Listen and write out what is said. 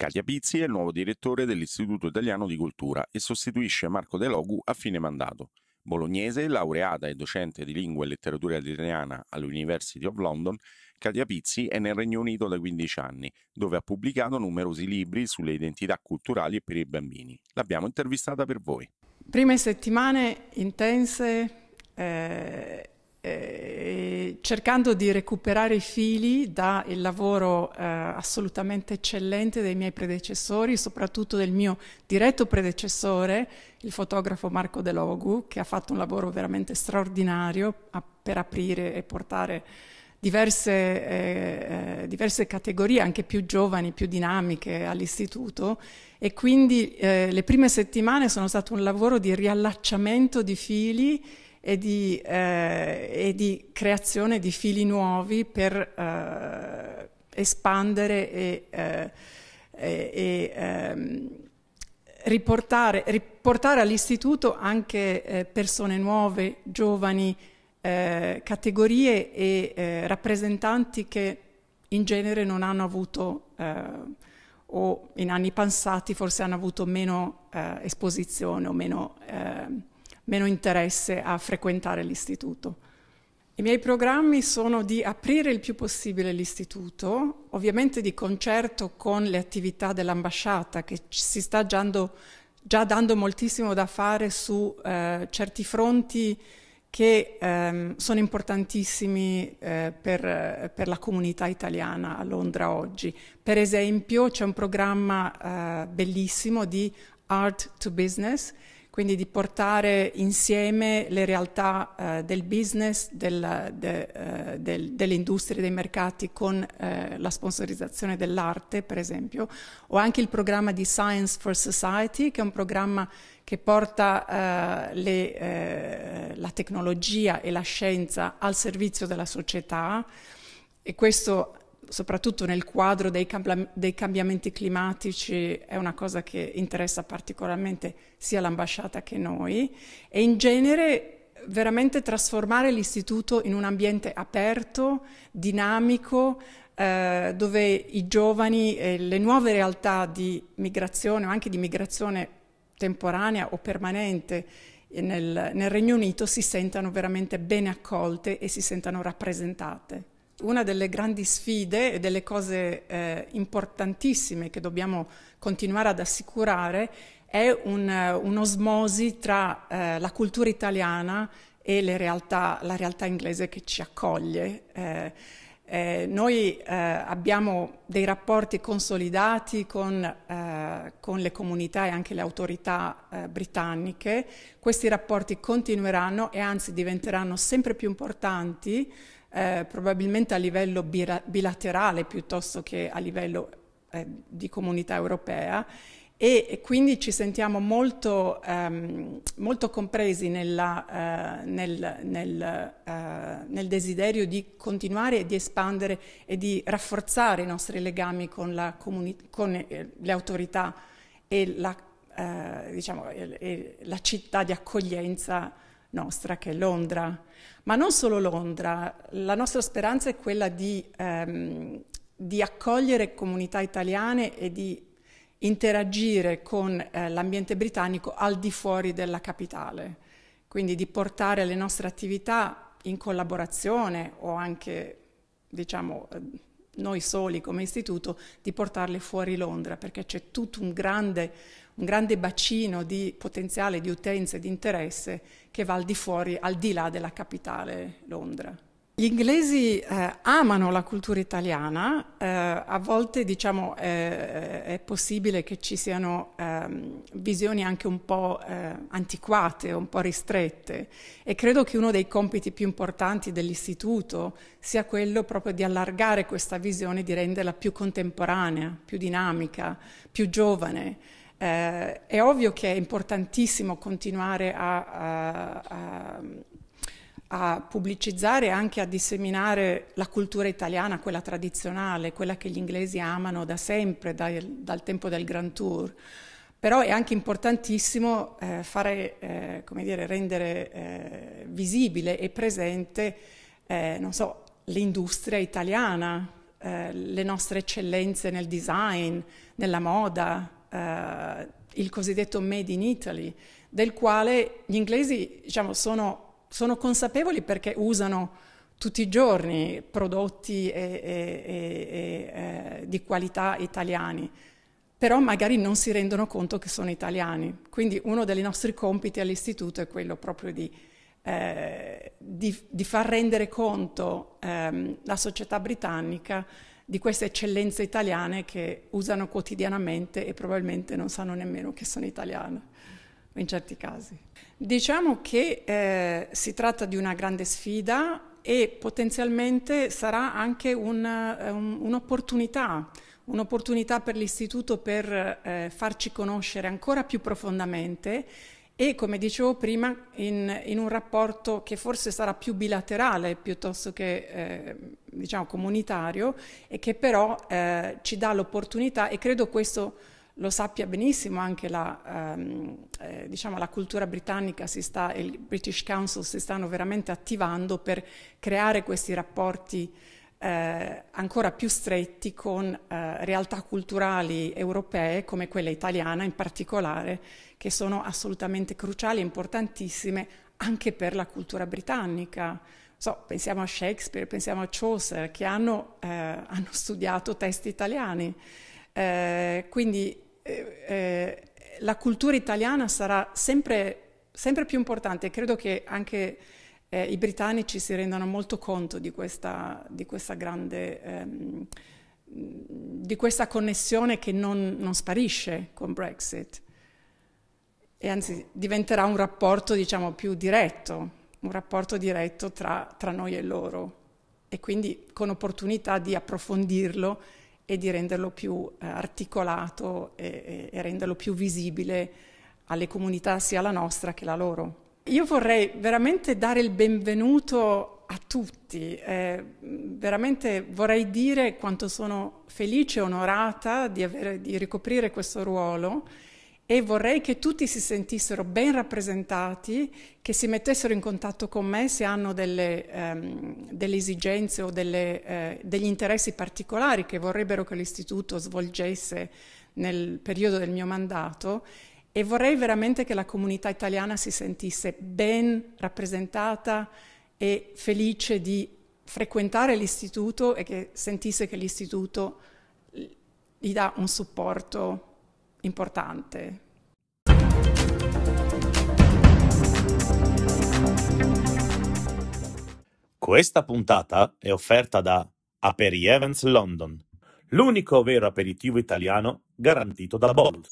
Catia Pizzi è il nuovo direttore dell'Istituto Italiano di Cultura e sostituisce Marco De Logu a fine mandato. Bolognese, laureata e docente di lingua e letteratura italiana all'University of London, Katia Pizzi è nel Regno Unito da 15 anni, dove ha pubblicato numerosi libri sulle identità culturali e per i bambini. L'abbiamo intervistata per voi. Prime settimane intense, eh, eh, cercando di recuperare i fili dal lavoro eh, assolutamente eccellente dei miei predecessori, soprattutto del mio diretto predecessore, il fotografo Marco De Logu, che ha fatto un lavoro veramente straordinario a, per aprire e portare diverse, eh, eh diverse, categorie, anche più giovani, più dinamiche all'istituto e quindi eh, le prime settimane sono stato un lavoro di riallacciamento di fili e di, eh, e di creazione di fili nuovi per eh, espandere e, eh, e ehm, riportare, riportare all'istituto anche eh, persone nuove, giovani, eh, categorie e eh, rappresentanti che in genere non hanno avuto o in anni passati forse hanno avuto meno esposizione o meno ehm, meno interesse a frequentare l'istituto. I miei programmi sono di aprire il più possibile l'istituto, ovviamente di concerto con le attività dell'ambasciata che si sta già dando, già dando moltissimo da fare su eh, certi fronti che ehm, sono importantissimi eh, per, per, la comunità italiana a Londra oggi. Per esempio c'è un programma eh, bellissimo di Art to Business quindi di portare insieme le realtà eh, del business, del, de, eh, del, delle industrie, dei mercati con eh, la sponsorizzazione dell'arte, per esempio, o anche il programma di Science for Society, che è un programma che porta eh, le, eh, la tecnologia e la scienza al servizio della società e questo soprattutto nel quadro dei, cambia- dei, cambiamenti climatici, è una cosa che interessa particolarmente sia l'ambasciata che noi, e in genere veramente trasformare l'istituto in un ambiente aperto, dinamico, eh, dove i giovani e le nuove realtà di migrazione o anche di migrazione temporanea o permanente nel, nel Regno Unito si sentano veramente bene accolte e si sentano rappresentate una delle grandi sfide e delle cose eh, importantissime che dobbiamo continuare ad assicurare è un, eh, un'osmosi tra eh, la cultura italiana e realtà, la realtà inglese che ci accoglie. Eh, eh noi eh, abbiamo dei rapporti consolidati con, con, le comunità e anche le autorità britanniche, questi rapporti continueranno e anzi diventeranno sempre più importanti eh, probabilmente a livello bilaterale piuttosto che a livello eh, di comunità europea e quindi ci sentiamo molto, ehm, molto compresi nella, eh, nel, nel, eh, nel, desiderio di continuare e di espandere e di rafforzare i nostri legami con, comuni- con eh, le autorità e la, eh, diciamo, e la città di accoglienza nostra, che è Londra. Ma non solo Londra, la nostra speranza è quella di, ehm, di accogliere comunità italiane e di interagire con eh, l'ambiente britannico al di fuori della capitale, quindi di portare le nostre attività in collaborazione o anche diciamo eh, noi soli come istituto di portarle fuori Londra, perché c'è tutto un grande, un grande bacino di potenziale, di utenze, di interesse che va al di fuori, al di là della capitale Londra. Gli inglesi eh, amano la cultura italiana, eh, a volte diciamo eh, è possibile che ci siano ehm, visioni anche un po' eh, antiquate, un po' ristrette e credo che uno dei compiti più importanti dell'istituto sia quello proprio di allargare questa visione, di renderla più contemporanea, più dinamica, più giovane. Eh, è ovvio che è importantissimo continuare a, a, a a pubblicizzare e anche a disseminare la cultura italiana, quella tradizionale, quella che gli inglesi amano da sempre, dal, dal tempo del Grand Tour. Però è anche importantissimo eh, fare, eh, dire, rendere eh, visibile e presente, eh, so, l'industria italiana, eh, le nostre eccellenze nel design, nella moda, eh, il cosiddetto Made in Italy, del quale gli inglesi diciamo, sono sono consapevoli perché usano tutti i giorni prodotti e, e, e, eh, di qualità italiani, però magari non si rendono conto che sono italiani. Quindi uno dei nostri compiti all'istituto è quello proprio di, eh, di, di far rendere conto ehm, la società britannica di queste eccellenze italiane che usano quotidianamente e probabilmente non sanno nemmeno che sono italiane in certi casi. Diciamo che eh, si tratta di una grande sfida e potenzialmente sarà anche un, eh, un, un'opportunità, un'opportunità per l'Istituto per eh, farci conoscere ancora più profondamente e come dicevo prima in, in, un rapporto che forse sarà più bilaterale piuttosto che eh, diciamo comunitario e che però eh, ci dà l'opportunità e credo questo lo sappia benissimo anche la, ehm, eh, diciamo la cultura britannica sta, e il British Council si stanno veramente attivando per creare questi rapporti eh, ancora più stretti con eh, realtà culturali europee come quella italiana in particolare, che sono assolutamente cruciali e importantissime anche per la cultura britannica. So, pensiamo a Shakespeare, pensiamo a Chaucer, che hanno, eh, hanno studiato testi italiani. Eh, quindi eh, eh, la cultura italiana sarà sempre, sempre più importante. Credo che anche eh, i britannici si rendano molto conto di questa, di questa grande... Ehm, di questa connessione che non, non, sparisce con Brexit e anzi diventerà un rapporto diciamo più diretto, un rapporto diretto tra, tra noi e loro e quindi con opportunità di approfondirlo e di renderlo più eh, articolato e, e renderlo più visibile alle comunità, sia la nostra che la loro. Io vorrei veramente dare il benvenuto a tutti, eh, veramente vorrei dire quanto sono felice e onorata di, avere, di ricoprire questo ruolo e vorrei che tutti si sentissero ben rappresentati, che si mettessero in contatto con me se hanno delle, ehm, delle esigenze o delle, eh, degli interessi particolari che vorrebbero che l'Istituto svolgesse nel periodo del mio mandato e vorrei veramente che la comunità italiana si sentisse ben rappresentata e felice di frequentare l'Istituto e che sentisse che l'Istituto gli dà un supporto importante. Questa puntata è offerta da Aperi Evans London, l'unico vero aperitivo italiano garantito dalla Bold.